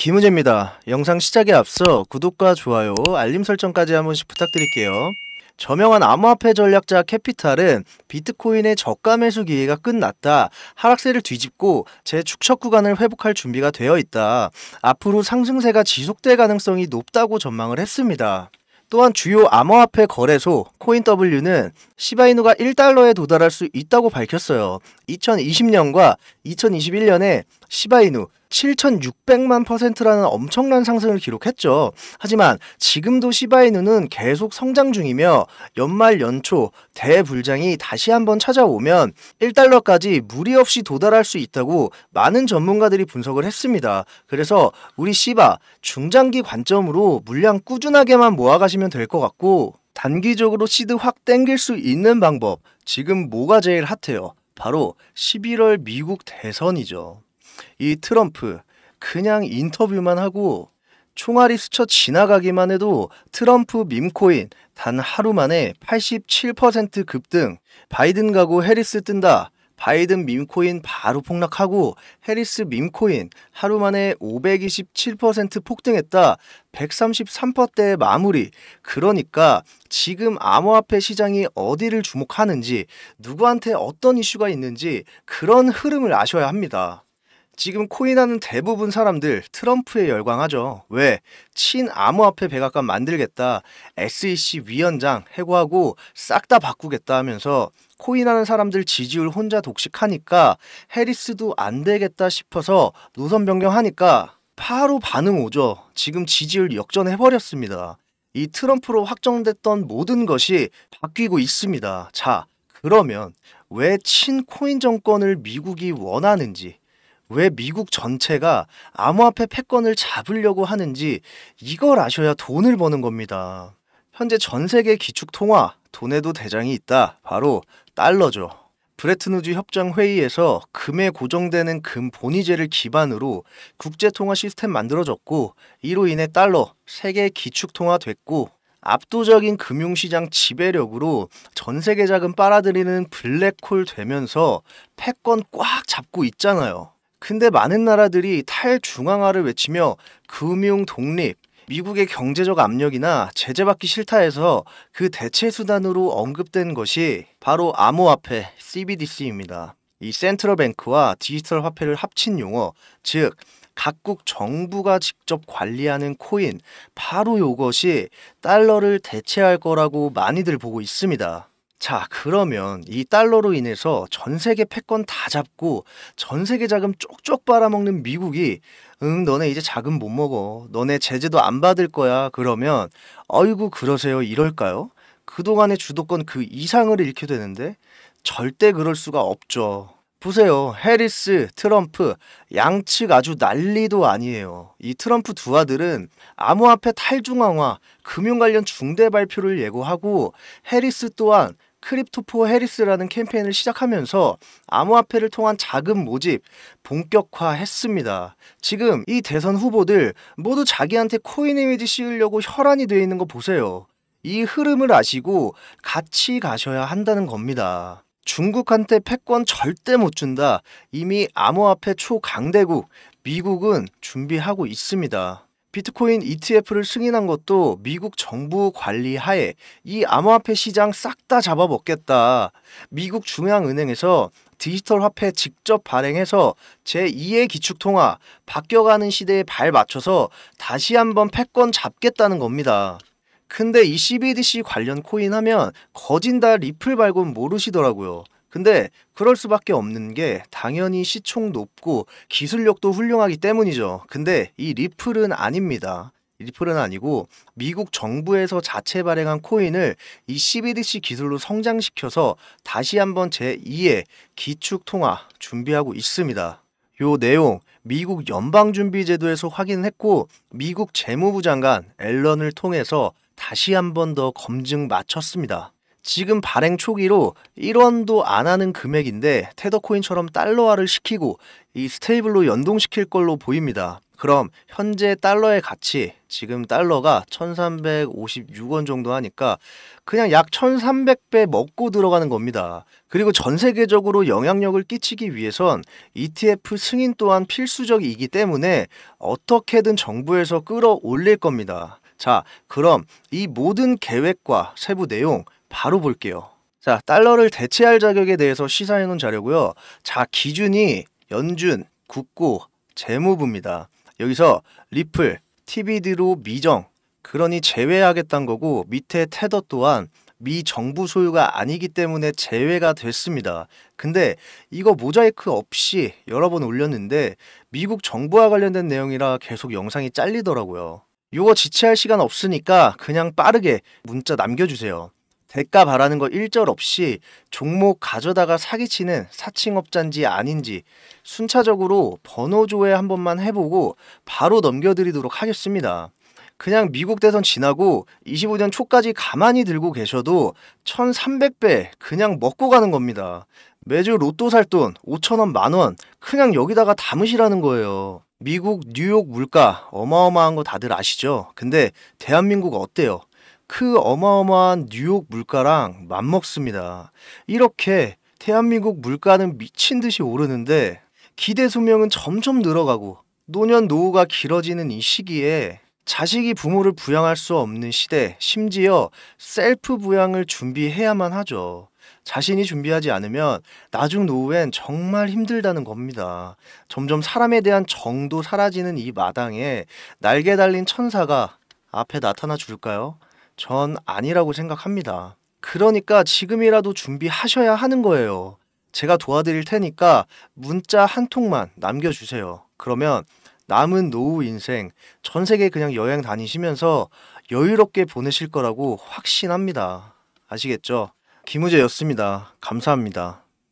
김우재입니다. 영상 시작에 앞서 구독과 좋아요, 알림 설정까지 한 번씩 부탁드릴게요. 저명한 암호화폐 전략자 캐피탈은 비트코인의 저가 매수 기회가 끝났다. 하락세를 뒤집고 재축척 구간을 회복할 준비가 되어 있다. 앞으로 상승세가 지속될 가능성이 높다고 전망을 했습니다. 또한 주요 암호화폐 거래소 코인W는 시바이누가 1달러에 도달할 수 있다고 밝혔어요. 2020년과 2021년에 시바이누 7,600만 퍼센트라는 엄청난 상승을 기록했죠. 하지만 지금도 시바이누는 계속 성장 중이며 연말 연초 대불장이 다시 한번 찾아오면 1달러까지 무리 없이 도달할 수 있다고 많은 전문가들이 분석을 했습니다. 그래서 우리 시바 중장기 관점으로 물량 꾸준하게만 모아가시면 될 것 같고 단기적으로 시드 확 땡길 수 있는 방법 지금 뭐가 제일 핫해요? 바로 11월 미국 대선이죠. 이 트럼프 그냥 인터뷰만 하고 총알이 스쳐 지나가기만 해도 트럼프 밈코인 단 하루 만에 87% 급등, 바이든 가고 해리스 뜬다, 바이든 민코인 바로 폭락하고 해리스 민코인 하루 만에 527% 폭등했다. 133%대 마무리. 그러니까 지금 암호화폐 시장이 어디를 주목하는지, 누구한테 어떤 이슈가 있는지 그런 흐름을 아셔야 합니다. 지금 코인하는 대부분 사람들 트럼프에 열광하죠. 왜? 친암호화폐 백악관 만들겠다. SEC 위원장 해고하고 싹 다 바꾸겠다 하면서 코인하는 사람들 지지율 혼자 독식하니까 해리스도 안 되겠다 싶어서 노선 변경하니까 바로 반응 오죠. 지금 지지율 역전해버렸습니다. 이 트럼프로 확정됐던 모든 것이 바뀌고 있습니다. 자, 그러면 왜 친코인 정권을 미국이 원하는지, 왜 미국 전체가 암호화폐 패권을 잡으려고 하는지 이걸 아셔야 돈을 버는 겁니다. 현재 전 세계 기축통화, 돈에도 대장이 있다. 바로 달러죠. 브레트누즈 협정 회의에서 금에 고정되는 금 본위제를 기반으로 국제통화 시스템 만들어졌고 이로 인해 달러 세계 기축통화 됐고 압도적인 금융시장 지배력으로 전세계 자금 빨아들이는 블랙홀 되면서 패권 꽉 잡고 있잖아요. 근데 많은 나라들이 탈중앙화를 외치며 금융 독립, 미국의 경제적 압력이나 제재받기 싫다 해서 그 대체 수단으로 언급된 것이 바로 암호화폐 CBDC입니다. 이 센트럴뱅크와 디지털 화폐를 합친 용어, 즉 각국 정부가 직접 관리하는 코인, 바로 이것이 달러를 대체할 거라고 많이들 보고 있습니다. 자, 그러면 이 달러로 인해서 전 세계 패권 다 잡고 전 세계 자금 쪽쪽 빨아먹는 미국이 응, 너네 이제 자금 못 먹어. 너네 제재도 안 받을 거야. 그러면 어이구 그러세요. 이럴까요? 그동안의 주도권 그 이상을 잃게 되는데 절대 그럴 수가 없죠. 보세요. 해리스, 트럼프 양측 아주 난리도 아니에요. 이 트럼프 두 아들은 암호화폐 탈중앙화, 금융 관련 중대 발표를 예고하고 해리스 또한 크립토 포 해리스라는 캠페인을 시작하면서 암호화폐를 통한 자금 모집 본격화했습니다. 지금 이 대선 후보들 모두 자기한테 코인 이미지 씌우려고 혈안이 되어 있는 거 보세요. 이 흐름을 아시고 같이 가셔야 한다는 겁니다. 중국한테 패권 절대 못 준다. 이미 암호화폐 초강대국 미국은 준비하고 있습니다. 비트코인 ETF를 승인한 것도 미국 정부 관리 하에 이 암호화폐 시장 싹 다 잡아먹겠다. 미국 중앙은행에서 디지털 화폐 직접 발행해서 제2의 기축통화 바뀌어가는 시대에 발 맞춰서 다시 한번 패권 잡겠다는 겁니다. 근데 이 CBDC 관련 코인 하면 거진다 리플 발굴 모르시더라고요. 근데 그럴 수밖에 없는 게 당연히 시총 높고 기술력도 훌륭하기 때문이죠. 근데 이 리플은 아닙니다. 리플은 아니고 미국 정부에서 자체 발행한 코인을 이 CBDC 기술로 성장시켜서 다시 한번 제2의 기축통화 준비하고 있습니다. 요 내용 미국 연방준비제도에서 확인했고 미국 재무부 장관 앨런을 통해서 다시 한번 더 검증 마쳤습니다. 지금 발행 초기로 1원도 안 하는 금액인데 테더코인처럼 달러화를 시키고 이 스테이블로 연동시킬 걸로 보입니다. 그럼 현재 달러의 가치 지금 달러가 1356원 정도 하니까 그냥 약 1300배 먹고 들어가는 겁니다. 그리고 전 세계적으로 영향력을 끼치기 위해선 ETF 승인 또한 필수적이기 때문에 어떻게든 정부에서 끌어올릴 겁니다. 자, 그럼 이 모든 계획과 세부 내용 바로 볼게요. 자, 달러를 대체할 자격에 대해서 시사해 놓은 자료고요. 자, 기준이 연준, 국고, 재무부입니다. 여기서 리플, TBD로 미정, 그러니 제외하겠다는 거고 밑에 테더 또한 미 정부 소유가 아니기 때문에 제외가 됐습니다. 근데 이거 모자이크 없이 여러 번 올렸는데 미국 정부와 관련된 내용이라 계속 영상이 잘리더라고요. 이거 지체할 시간 없으니까 그냥 빠르게 문자 남겨주세요. 대가 바라는 거 일절 없이 종목 가져다가 사기치는 사칭업자인지 아닌지 순차적으로 번호 조회 한 번만 해보고 바로 넘겨드리도록 하겠습니다. 그냥 미국 대선 지나고 25년 초까지 가만히 들고 계셔도 1300배 그냥 먹고 가는 겁니다. 매주 로또 살 돈 5천원 만원 그냥 여기다가 담으시라는 거예요. 미국 뉴욕 물가 어마어마한 거 다들 아시죠? 근데 대한민국 어때요? 그 어마어마한 뉴욕 물가랑 맞먹습니다. 이렇게 대한민국 물가는 미친 듯이 오르는데 기대 수명은 점점 늘어가고 노년 노후가 길어지는 이 시기에 자식이 부모를 부양할 수 없는 시대, 심지어 셀프 부양을 준비해야만 하죠. 자신이 준비하지 않으면 나중 노후엔 정말 힘들다는 겁니다. 점점 사람에 대한 정도 사라지는 이 마당에 날개 달린 천사가 앞에 나타나 줄까요? 전 아니라고 생각합니다. 그러니까 지금이라도 준비하셔야 하는 거예요. 제가 도와드릴 테니까 문자 한 통만 남겨주세요. 그러면 남은 노후 인생 전 세계 그냥 여행 다니시면서 여유롭게 보내실 거라고 확신합니다. 아시겠죠? 김우재였습니다. 감사합니다.